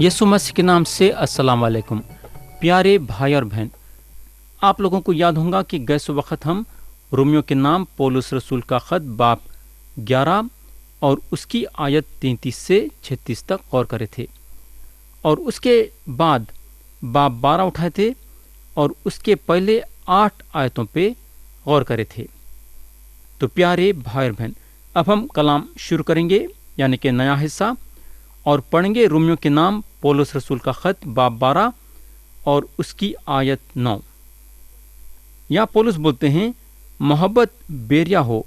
यसु मसीह के नाम से अस्सलाम वालेकुम प्यारे भाई और बहन आप लोगों को याद होगा कि गैस वक्त हम रोमियो के नाम पोलस रसूल का ख़त बाप 11 और उसकी आयत 33 से 36 तक गौर करे थे और उसके बाद बाप 12 उठाए थे और उसके पहले आठ आयतों पे गौर करे थे तो प्यारे भाई और बहन अब हम कलाम शुरू करेंगे यानी कि नया हिस्सा और पढ़ेंगे रोमियो के नाम पोलस रसूल का ख़त बाप बारह और उसकी आयत नौ या पोलस बोलते हैं मोहब्बत बेरिया हो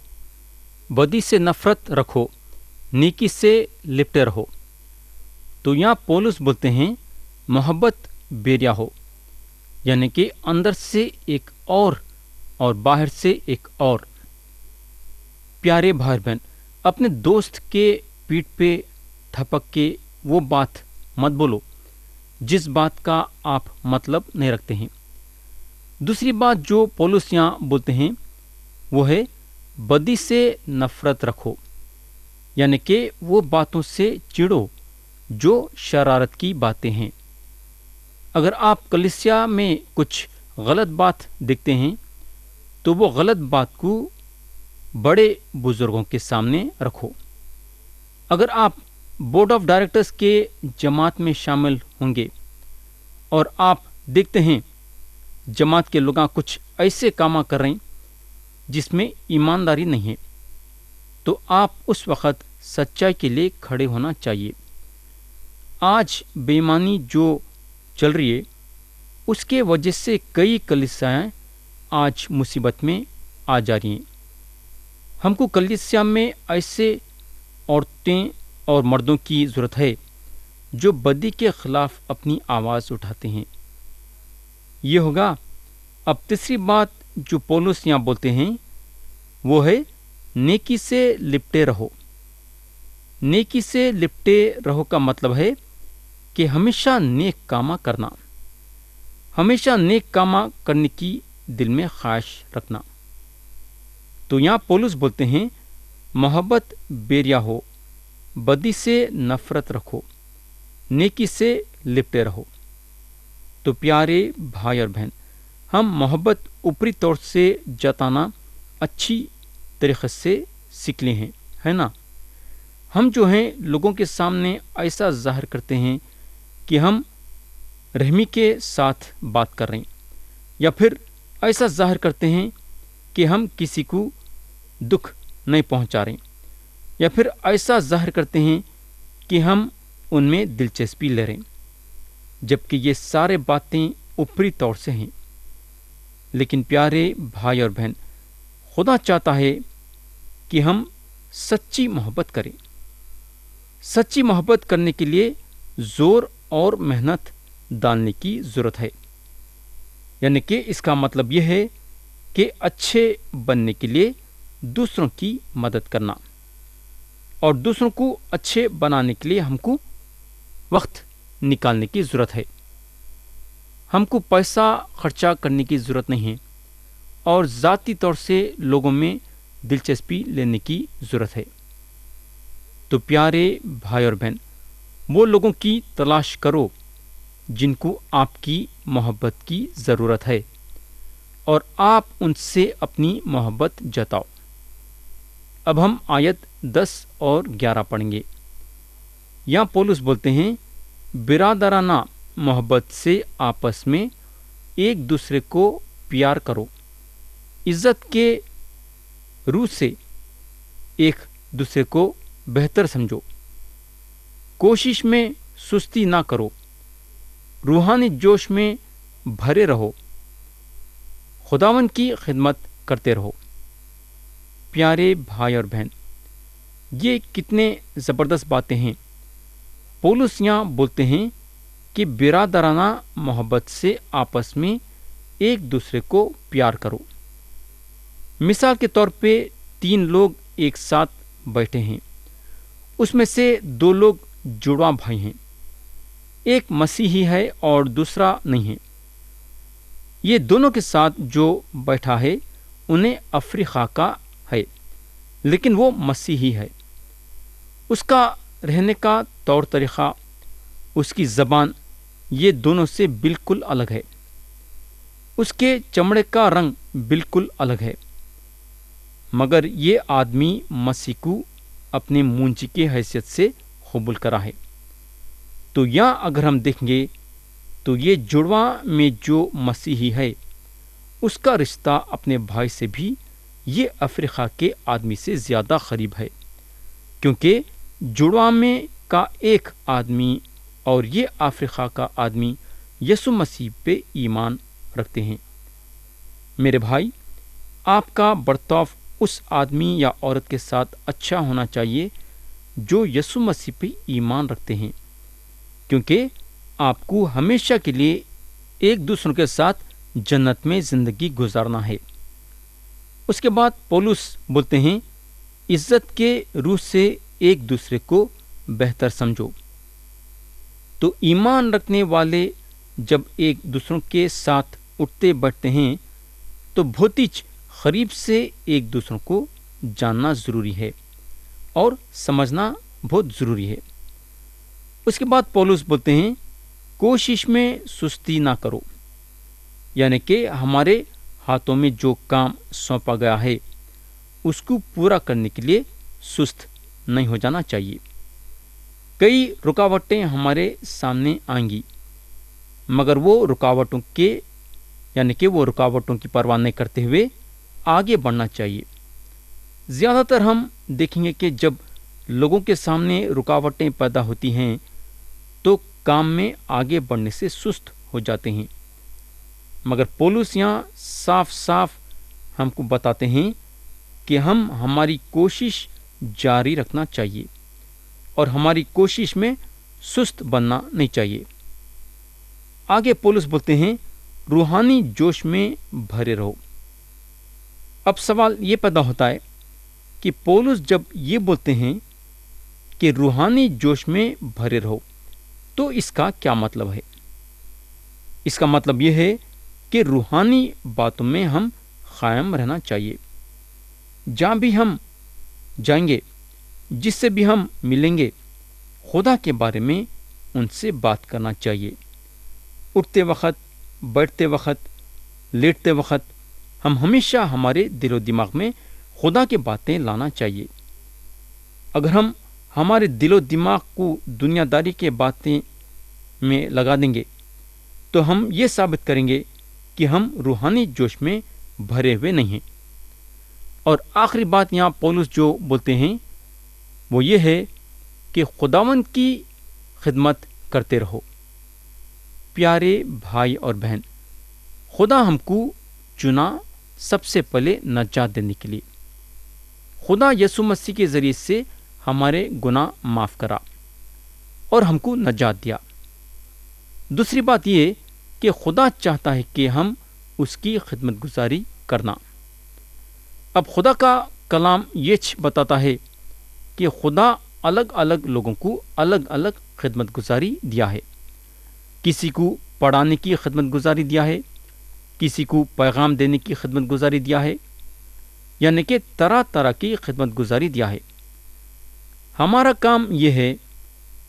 बदी से नफ़रत रखो नीकी से लिपटे रहो तो यहाँ पोलस बोलते हैं मोहब्बत बेरिया हो यानी कि अंदर से एक और और बाहर से एक और प्यारे भाई बहन अपने दोस्त के पीठ पे थपक के वो बात मत बोलो जिस बात का आप मतलब नहीं रखते हैं दूसरी बात जो पोलुस यहाँ बोलते हैं वो है बदी से नफ़रत रखो यानी कि वो बातों से चिड़ो जो शरारत की बातें हैं अगर आप कलिसिया में कुछ गलत बात देखते हैं तो वो गलत बात को बड़े बुज़ुर्गों के सामने रखो अगर आप बोर्ड ऑफ डायरेक्टर्स के जमात में शामिल होंगे और आप देखते हैं जमात के लोग कुछ ऐसे काम कर रहे हैं जिसमें ईमानदारी नहीं है तो आप उस वक़्त सच्चाई के लिए खड़े होना चाहिए आज बेईमानी जो चल रही है उसके वजह से कई कलिसाएँ आज मुसीबत में आ जा रही हैं हमको कलिसिया में ऐसे औरतें और मर्दों की ज़रूरत है जो बदी के ख़िलाफ़ अपनी आवाज़ उठाते हैं ये होगा अब तीसरी बात जो पोलोस यहाँ बोलते हैं वो है नेकी से लिपटे रहो नेकी से लिपटे रहो का मतलब है कि हमेशा नेक कामा करना हमेशा नेक कामा करने की दिल में ख्वाहिश रखना तो यहाँ पोलूस बोलते हैं मोहब्बत बेरिया हो बदी से नफ़रत रखो नेकी से लिपटे रहो तो प्यारे भाई और बहन हम मोहब्बत ऊपरी तौर से जताना अच्छी तरीक़े से सीख लें हैं है ना हम जो हैं लोगों के सामने ऐसा जाहिर करते हैं कि हम रहमी के साथ बात कर रहे हैं या फिर ऐसा जाहिर करते हैं कि हम किसी को दुख नहीं पहुंचा रहे हैं या फिर ऐसा जाहिर करते हैं कि हम उनमें दिलचस्पी ले रहे जबकि ये सारे बातें ऊपरी तौर से हैं लेकिन प्यारे भाई और बहन खुदा चाहता है कि हम सच्ची मोहब्बत करें सच्ची मोहब्बत करने के लिए जोर और मेहनत डालने की ज़रूरत है यानी कि इसका मतलब यह है कि अच्छे बनने के लिए दूसरों की मदद करना और दूसरों को अच्छे बनाने के लिए हमको वक्त निकालने की ज़रूरत है हमको पैसा खर्चा करने की ज़रूरत नहीं है और ज़ाती तौर से लोगों में दिलचस्पी लेने की ज़रूरत है तो प्यारे भाई और बहन वो लोगों की तलाश करो जिनको आपकी मोहब्बत की ज़रूरत है और आप उनसे अपनी मोहब्बत जताओ अब हम आयत 10 और 11 पढ़ेंगे यहाँ पोलुस बोलते हैं बिरादराना मोहब्बत से आपस में एक दूसरे को प्यार करो इज्जत के रूप से एक दूसरे को बेहतर समझो कोशिश में सुस्ती ना करो रूहानी जोश में भरे रहो खुदावन की खिदमत करते रहो प्यारे भाई और बहन ये कितने ज़बरदस्त बातें हैं पोलुस यहाँ बोलते हैं कि बिरादराना मोहब्बत से आपस में एक दूसरे को प्यार करो मिसाल के तौर पे तीन लोग एक साथ बैठे हैं उसमें से दो लोग जुड़वा भाई हैं एक मसीही है और दूसरा नहीं है ये दोनों के साथ जो बैठा है उन्हें अफ्रीका का है लेकिन वो मसीही है उसका रहने का तौर तरीक़ा उसकी ज़बान ये दोनों से बिल्कुल अलग है उसके चमड़े का रंग बिल्कुल अलग है मगर ये आदमी मसीह को अपने मूंजी की हैसियत से कबूल करा है तो यह अगर हम देखेंगे तो ये जुड़वा में जो मसीही है उसका रिश्ता अपने भाई से भी ये अफ्रीका के आदमी से ज़्यादा करीब है क्योंकि जुड़वा में का एक आदमी और ये अफ्रीका का आदमी यसु मसीह पे ईमान रखते हैं मेरे भाई आपका बर्ताव उस आदमी या औरत के साथ अच्छा होना चाहिए जो यसु मसीह पे ईमान रखते हैं क्योंकि आपको हमेशा के लिए एक दूसरों के साथ जन्नत में ज़िंदगी गुजारना है उसके बाद पोलुस बोलते हैं इज्जत के रूप से एक दूसरे को बेहतर समझो तो ईमान रखने वाले जब एक दूसरों के साथ उठते बैठते हैं तो भौतिक करीब से एक दूसरों को जानना ज़रूरी है और समझना बहुत ज़रूरी है उसके बाद पोलूस बोलते हैं कोशिश में सुस्ती ना करो यानी कि हमारे हाथों में जो काम सौंपा गया है उसको पूरा करने के लिए सुस्त नहीं हो जाना चाहिए कई रुकावटें हमारे सामने आएंगी मगर वो रुकावटों के यानी कि वो रुकावटों की परवाह नहीं करते हुए आगे बढ़ना चाहिए ज़्यादातर हम देखेंगे कि जब लोगों के सामने रुकावटें पैदा होती हैं तो काम में आगे बढ़ने से सुस्त हो जाते हैं मगर पोलूस यहाँ साफ साफ हमको बताते हैं कि हम हमारी कोशिश जारी रखना चाहिए और हमारी कोशिश में सुस्त बनना नहीं चाहिए आगे पोलूस बोलते हैं रूहानी जोश में भरे रहो अब सवाल ये पैदा होता है कि पोलूस जब ये बोलते हैं कि रूहानी जोश में भरे रहो तो इसका क्या मतलब है इसका मतलब यह है कि रूहानी बातों में हम कायम रहना चाहिए जहाँ भी हम जाएंगे जिससे भी हम मिलेंगे खुदा के बारे में उनसे बात करना चाहिए उठते वक्त बैठते वक्त लेटते वक्त हम हमेशा हमारे दिलो दिमाग में खुदा के बातें लाना चाहिए अगर हम हमारे दिलो दिमाग को दुनियादारी के बातें में लगा देंगे तो हम ये साबित करेंगे कि हम रूहानी जोश में भरे हुए नहीं हैं और आखिरी बात यहाँ पोलूस जो बोलते हैं वो ये है कि खुदावन की खिदमत करते रहो प्यारे भाई और बहन खुदा हमको चुना सबसे पहले नजात देने के लिए खुदा यसु मसीह के ज़रिए से हमारे गुनाह माफ़ करा और हमको नजात दिया दूसरी बात ये कि खुदा चाहता है कि हम उसकी खिदमत गुजारी करना अब खुदा का कलाम ये बताता है कि खुदा अलग अलग लोगों को अलग अलग खिदमत गुजारी दिया है किसी को पढ़ाने की खिदमत गुजारी दिया है किसी को पैगाम देने की खिदमत गुजारी दिया है यानी कि तरह तरह की खिदमत गुजारी दिया है हमारा काम यह है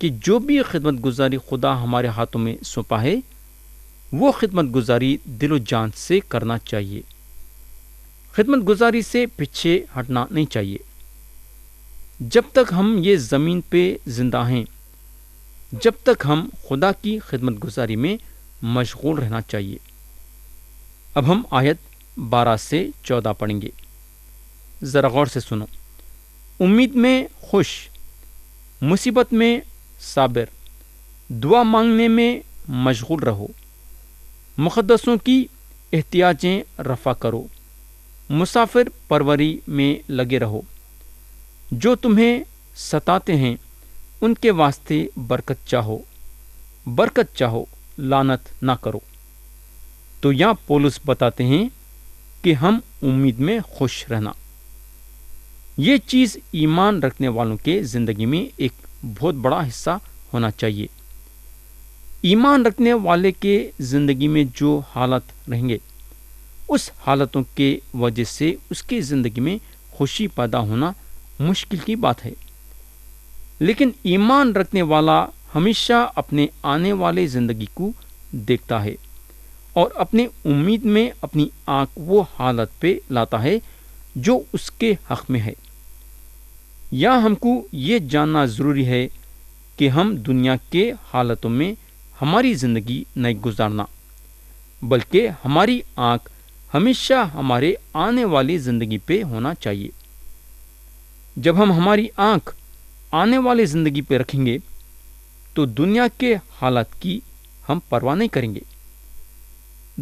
कि जो भी खिदमत गुजारी खुदा हमारे हाथों में सौंपा है वो खिदमत गुजारी दिलो जान से करना चाहिए खिदमत गुजारी से पीछे हटना नहीं चाहिए जब तक हम ये ज़मीन पे ज़िंदा हैं जब तक हम खुदा की खिदमत गुजारी में मशगूल रहना चाहिए अब हम आयत बारह से चौदह पढ़ेंगे ज़रा गौर से सुनो उम्मीद में खुश मुसीबत में साबिर दुआ मांगने में मशगूल रहो मुकदसों की एहतियाजें रफ़ा करो मुसाफिर परवरी में लगे रहो जो तुम्हें सताते हैं उनके वास्ते बरकत चाहो बरकत चाहो लानत ना करो तो या पोलस बताते हैं कि हम उम्मीद में खुश रहना ये चीज़ ईमान रखने वालों के ज़िंदगी में एक बहुत बड़ा हिस्सा होना चाहिए ईमान रखने वाले के ज़िंदगी में जो हालत रहेंगे उस हालतों के वजह से उसकी ज़िंदगी में खुशी पैदा होना मुश्किल की बात है लेकिन ईमान रखने वाला हमेशा अपने आने वाले ज़िंदगी को देखता है और अपने उम्मीद में अपनी आँख वो हालत पे लाता है जो उसके हक में है या हमको ये जानना ज़रूरी है कि हम दुनिया के हालतों में हमारी ज़िंदगी नहीं गुजारना बल्कि हमारी आंख हमेशा हमारे आने वाली ज़िंदगी पे होना चाहिए जब हम हमारी आंख आने वाली ज़िंदगी पे रखेंगे तो दुनिया के हालात की हम परवाह नहीं करेंगे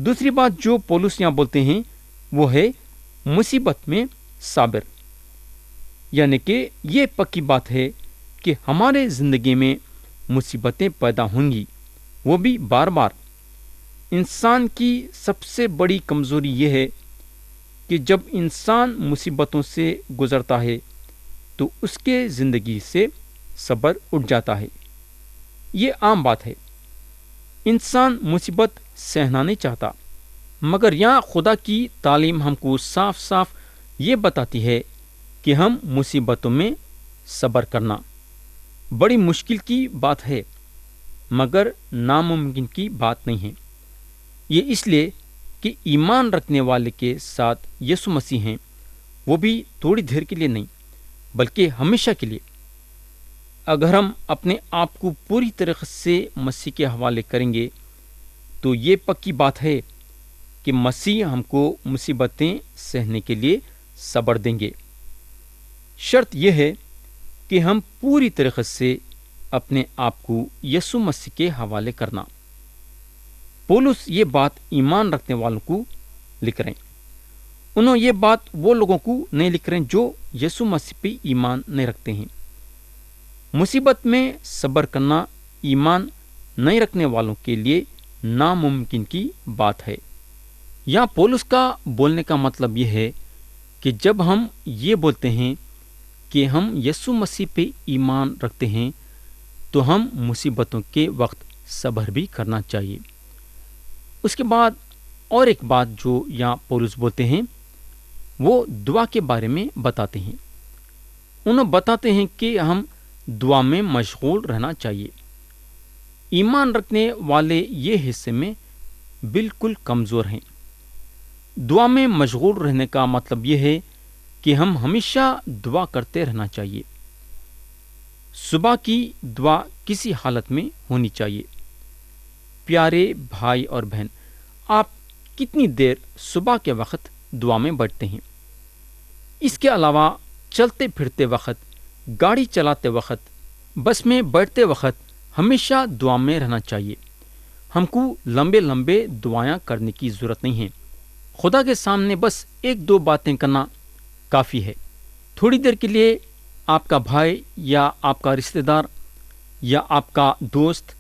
दूसरी बात जो पोलूस यहाँ बोलते हैं वो है मुसीबत में साबिर यानी कि ये पक्की बात है कि हमारे ज़िंदगी में मुसीबतें पैदा होंगी वो भी बार बार इंसान की सबसे बड़ी कमज़ोरी यह है कि जब इंसान मुसीबतों से गुज़रता है तो उसके ज़िंदगी से सब्र उठ जाता है ये आम बात है इंसान मुसीबत सहना नहीं चाहता मगर यहाँ खुदा की तालीम हमको साफ साफ ये बताती है कि हम मुसीबतों में सब्र करना बड़ी मुश्किल की बात है मगर नामुमकिन की बात नहीं है ये इसलिए कि ईमान रखने वाले के साथ यसु मसीह हैं वो भी थोड़ी देर के लिए नहीं बल्कि हमेशा के लिए अगर हम अपने आप को पूरी तरह से मसीह के हवाले करेंगे तो ये पक्की बात है कि मसीह हमको मुसीबतें सहने के लिए सबर देंगे शर्त यह है कि हम पूरी तरह से अपने आप को यसु मसीह के हवाले करना पोलुस ये बात ईमान रखने वालों को लिख रहे हैं उन्होंने ये बात वो लोगों को नहीं लिख रहे हैं जो यसु मसीह पे ईमान नहीं रखते हैं मुसीबत में सब्र करना ईमान नहीं रखने वालों के लिए नामुमकिन की बात है यहाँ पोलुस का बोलने का मतलब यह है कि जब हम ये बोलते हैं कि हम यसु मसीह पे ईमान रखते हैं तो हम मुसीबतों के वक्त सब्र भी करना चाहिए उसके बाद और एक बात जो यहाँ पौलुस बोलते हैं वो दुआ के बारे में बताते हैं उन्हें बताते हैं कि हम दुआ में मशगूल रहना चाहिए ईमान रखने वाले ये हिस्से में बिल्कुल कमज़ोर हैं दुआ में मशगूल रहने का मतलब यह है कि हम हमेशा दुआ करते रहना चाहिए सुबह की दुआ किसी हालत में होनी चाहिए प्यारे भाई और बहन आप कितनी देर सुबह के वक्त दुआ में बैठते हैं इसके अलावा चलते फिरते वक्त गाड़ी चलाते वक्त बस में बैठते वक्त हमेशा दुआ में रहना चाहिए हमको लंबे लंबे दुआयाँ करने की ज़रूरत नहीं है खुदा के सामने बस एक दो बातें करना काफ़ी है थोड़ी देर के लिए आपका भाई या आपका रिश्तेदार या आपका दोस्त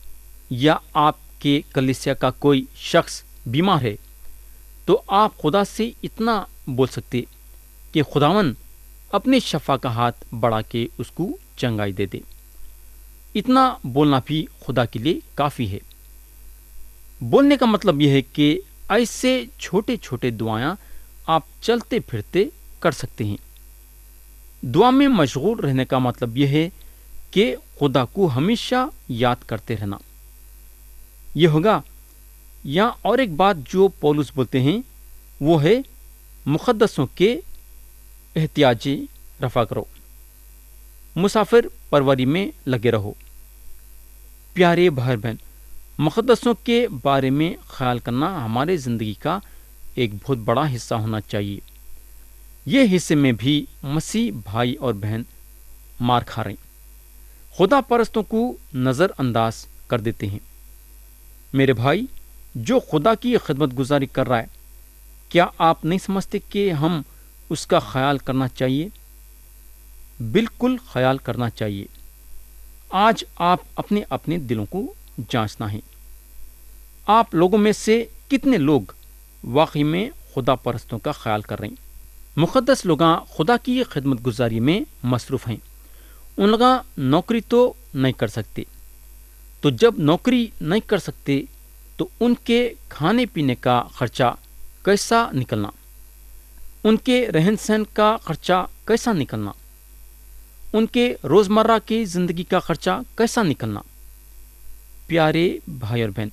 या आपके कलिसिया का कोई शख्स बीमार है तो आप खुदा से इतना बोल सकते कि खुदावन अपने शफा का हाथ बढ़ा के उसको चंगाई दे दे इतना बोलना भी खुदा के लिए काफ़ी है बोलने का मतलब यह है कि ऐसे छोटे छोटे दुआयाँ आप चलते फिरते कर सकते हैं दुआ में मशगूल रहने का मतलब यह है कि खुदा को हमेशा याद करते रहना यह होगा या और एक बात जो पोलूस बोलते हैं वो है मुक़दसों के एहतियाजी रफा करो मुसाफिर परवरी में लगे रहो प्यारे भाई बहन मुक़दसों के बारे में ख्याल करना हमारे ज़िंदगी का एक बहुत बड़ा हिस्सा होना चाहिए ये हिस्से में भी मसीह भाई और बहन मार खा रहे खुदा परस्तों को नज़रअंदाज कर देते हैं मेरे भाई जो खुदा की खिदमत गुजारी कर रहा है क्या आप नहीं समझते कि हम उसका ख्याल करना चाहिए बिल्कुल ख्याल करना चाहिए आज आप अपने अपने दिलों को जांचना है आप लोगों में से कितने लोग वाकई में खुदा परस्तों का ख्याल कर रहे हैं मुक़दस लोग खुदा की खिदमत गुजारी में मसरूफ़ हैं उन लोग नौकरी तो नहीं कर सकते तो जब नौकरी नहीं कर सकते तो उनके खाने पीने का खर्चा कैसा निकलना उनके रहन सहन का खर्चा कैसा निकलना उनके रोज़मर्रा की ज़िंदगी का खर्चा कैसा निकलना प्यारे भाई और बहन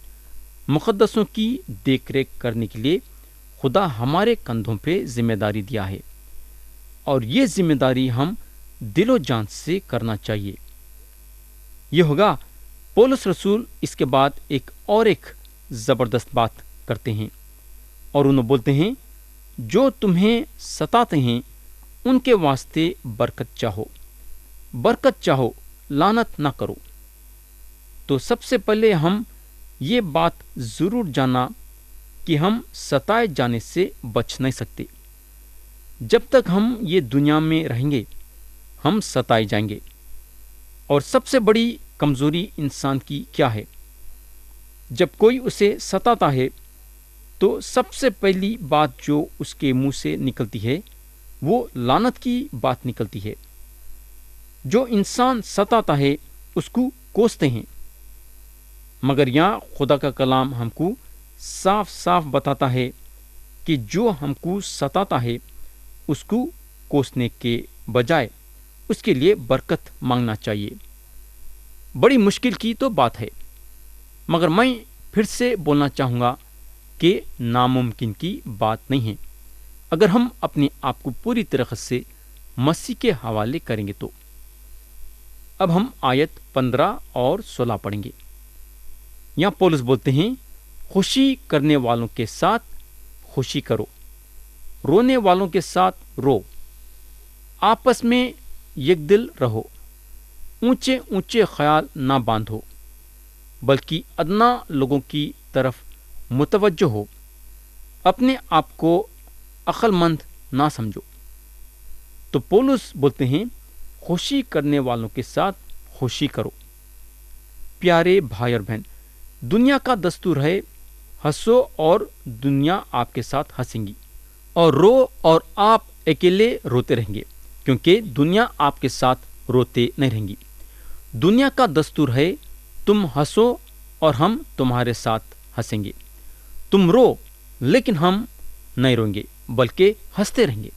मुक़दसों की देख रेख करने के लिए खुदा हमारे कंधों पे जिम्मेदारी दिया है और ये जिम्मेदारी हम दिलो जान से करना चाहिए यह होगा पोलस रसूल इसके बाद एक और एक ज़बरदस्त बात करते हैं और उन्हें बोलते हैं जो तुम्हें सताते हैं उनके वास्ते बरकत चाहो बरकत चाहो लानत ना करो तो सबसे पहले हम ये बात ज़रूर जानना कि हम सताए जाने से बच नहीं सकते जब तक हम ये दुनिया में रहेंगे हम सताए जाएंगे और सबसे बड़ी कमज़ोरी इंसान की क्या है जब कोई उसे सताता है तो सबसे पहली बात जो उसके मुंह से निकलती है वो लानत की बात निकलती है जो इंसान सताता है उसको कोसते हैं मगर यहाँ खुदा का कलाम हमको साफ साफ बताता है कि जो हमको सताता है उसको कोसने के बजाय उसके लिए बरकत मांगना चाहिए बड़ी मुश्किल की तो बात है मगर मैं फिर से बोलना चाहूँगा कि नामुमकिन की बात नहीं है अगर हम अपने आप को पूरी तरह से मसीह के हवाले करेंगे तो अब हम आयत पंद्रह और सोलह पढ़ेंगे यहाँ पोलिस बोलते हैं खुशी करने वालों के साथ खुशी करो रोने वालों के साथ रो आपस में यकदिल रहो ऊंचे ऊंचे ख्याल ना बांधो बल्कि अदना लोगों की तरफ मुतवज हो अपने आप को अक्लमंद ना समझो तो पोलुस बोलते हैं खुशी करने वालों के साथ खुशी करो प्यारे भाई और बहन दुनिया का दस्तूर है हंसो और दुनिया आपके साथ हंसेंगी और रो और आप अकेले रोते रहेंगे क्योंकि दुनिया आपके साथ रोते नहीं रहेंगी दुनिया का दस्तूर है तुम हंसो और हम तुम्हारे साथ हंसेंगे तुम रो लेकिन हम नहीं रोएंगे बल्कि हंसते रहेंगे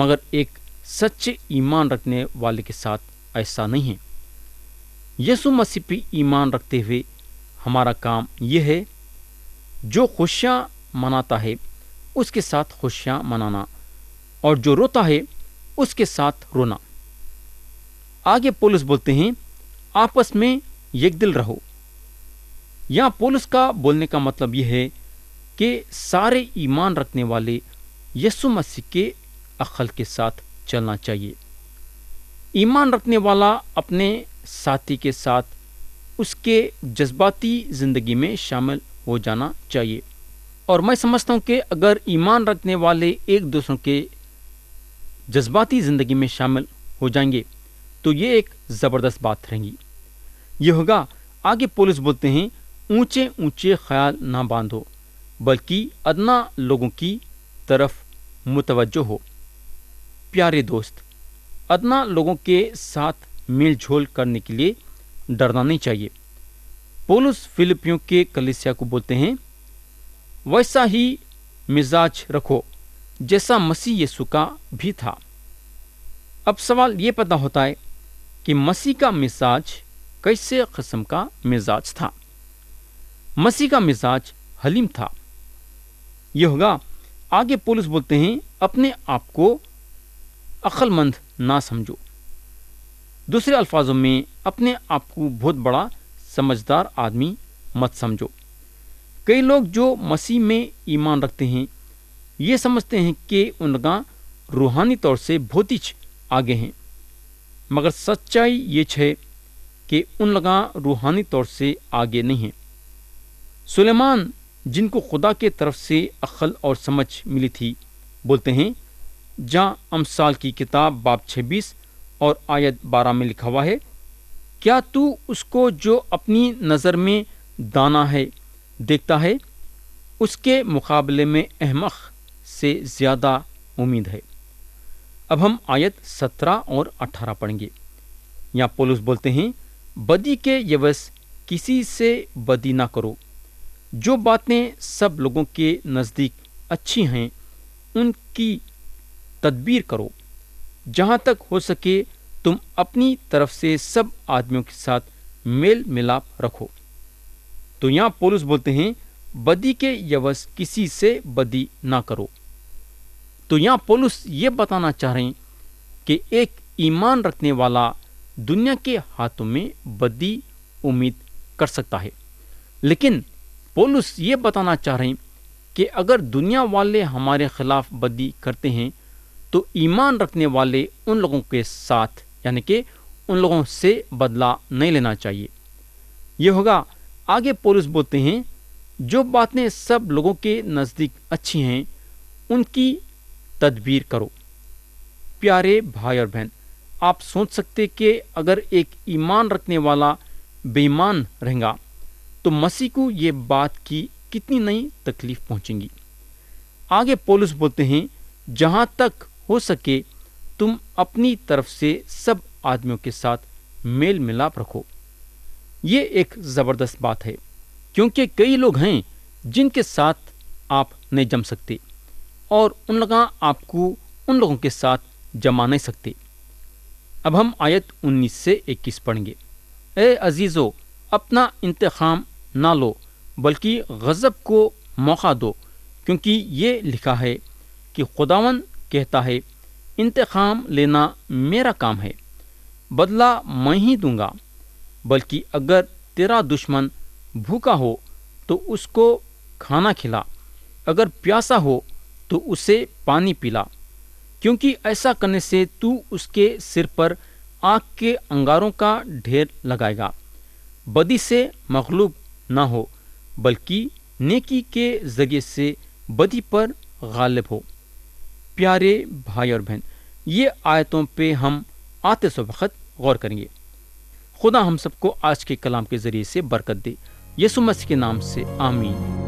मगर एक सच्चे ईमान रखने वाले के साथ ऐसा नहीं है यसु मसीह पर ईमान रखते हुए हमारा काम यह है जो खुशियाँ मनाता है उसके साथ खुशियाँ मनाना और जो रोता है उसके साथ रोना आगे पोलिस बोलते हैं आपस में एक दिल रहो यहाँ पोलिस का बोलने का मतलब यह है कि सारे ईमान रखने वाले यसु मसीह के अखल के साथ चलना चाहिए ईमान रखने वाला अपने साथी के साथ उसके जज्बाती ज़िंदगी में शामिल हो जाना चाहिए और मैं समझता हूँ कि अगर ईमान रखने वाले एक दूसरों के जज्बाती ज़िंदगी में शामिल हो जाएंगे तो ये एक ज़बरदस्त बात रहेंगी ये होगा आगे पुलिस बोलते हैं ऊंचे ऊंचे ख्याल ना बांधो बल्कि अदना लोगों की तरफ मुतवजो हो प्यारे दोस्त अदना लोगों के साथ मेल झोल करने के लिए डरना नहीं चाहिए पोलुस फिलिपियों के कलिसिया को बोलते हैं वैसा ही मिजाज रखो जैसा मसीह यीशु का भी था अब सवाल ये पता होता है कि मसीह का मिजाज कैसे कस्म का मिजाज था मसीह का मिजाज हलीम था यह होगा आगे पुलिस बोलते हैं अपने आप को अक्लमंद ना समझो दूसरे अल्फाजों में अपने आप को बहुत बड़ा समझदार आदमी मत समझो कई लोग जो मसीह में ईमान रखते हैं ये समझते हैं कि उनका रूहानी तौर से भौतिक आगे हैं मगर सच्चाई ये है कि उन लगा रूहानी तौर से आगे नहीं है सुलेमान जिनको खुदा के तरफ से अकल और समझ मिली थी बोलते हैं जहाँ अमसाल की किताब बाब 26 और आयत 12 में लिखा हुआ है क्या तू उसको जो अपनी नज़र में दाना है देखता है उसके मुकाबले में अहमक से ज़्यादा उम्मीद है अब हम आयत सत्रह और अठारह पढ़ेंगे यहाँ पोलूस बोलते हैं बदी के यवस किसी से बदी ना करो जो बातें सब लोगों के नज़दीक अच्छी हैं उनकी तदबीर करो जहाँ तक हो सके तुम अपनी तरफ से सब आदमियों के साथ मेल मिलाप रखो तो यहाँ पोलुस बोलते हैं बदी के यवस किसी से बदी ना करो तो यहाँ पोलुस ये बताना चाह रहे हैं कि एक ईमान रखने वाला दुनिया के हाथों में बदी उम्मीद कर सकता है लेकिन पोलुस ये बताना चाह रहे हैं कि अगर दुनिया वाले हमारे खिलाफ बदी करते हैं तो ईमान रखने वाले उन लोगों के साथ यानी कि उन लोगों से बदला नहीं लेना चाहिए यह होगा आगे पोलिस बोलते हैं जो बातें सब लोगों के नज़दीक अच्छी हैं उनकी तदबीर करो प्यारे भाई और बहन आप सोच सकते कि अगर एक ईमान रखने वाला बेईमान रहेगा तो मसीह को ये बात की कितनी नई तकलीफ पहुंचेगी आगे पोलिस बोलते हैं जहां तक हो सके तुम अपनी तरफ से सब आदमियों के साथ मेल मिलाप रखो ये एक ज़बरदस्त बात है क्योंकि कई लोग हैं जिनके साथ आप नहीं जम सकते और उन लगा आपको उन लोगों के साथ जमा नहीं सकते अब हम आयत 19 से 21 पढ़ेंगे ए अजीज़ो अपना इंतखाम ना लो बल्कि गज़ब को मौका दो क्योंकि ये लिखा है कि खुदावन कहता है इंतकाम लेना मेरा काम है बदला मैं ही दूंगा बल्कि अगर तेरा दुश्मन भूखा हो तो उसको खाना खिला अगर प्यासा हो तो उसे पानी पिला क्योंकि ऐसा करने से तू उसके सिर पर आग के अंगारों का ढेर लगाएगा बदी से मखलूब ना हो बल्कि नेकी के जगह से बदी पर गालिब हो प्यारे भाई और बहन ये आयतों पे हम आते सब वक्त गौर करेंगे खुदा हम सबको आज के कलाम के ज़रिए से बरकत दे यसु मसीह के नाम से आमीन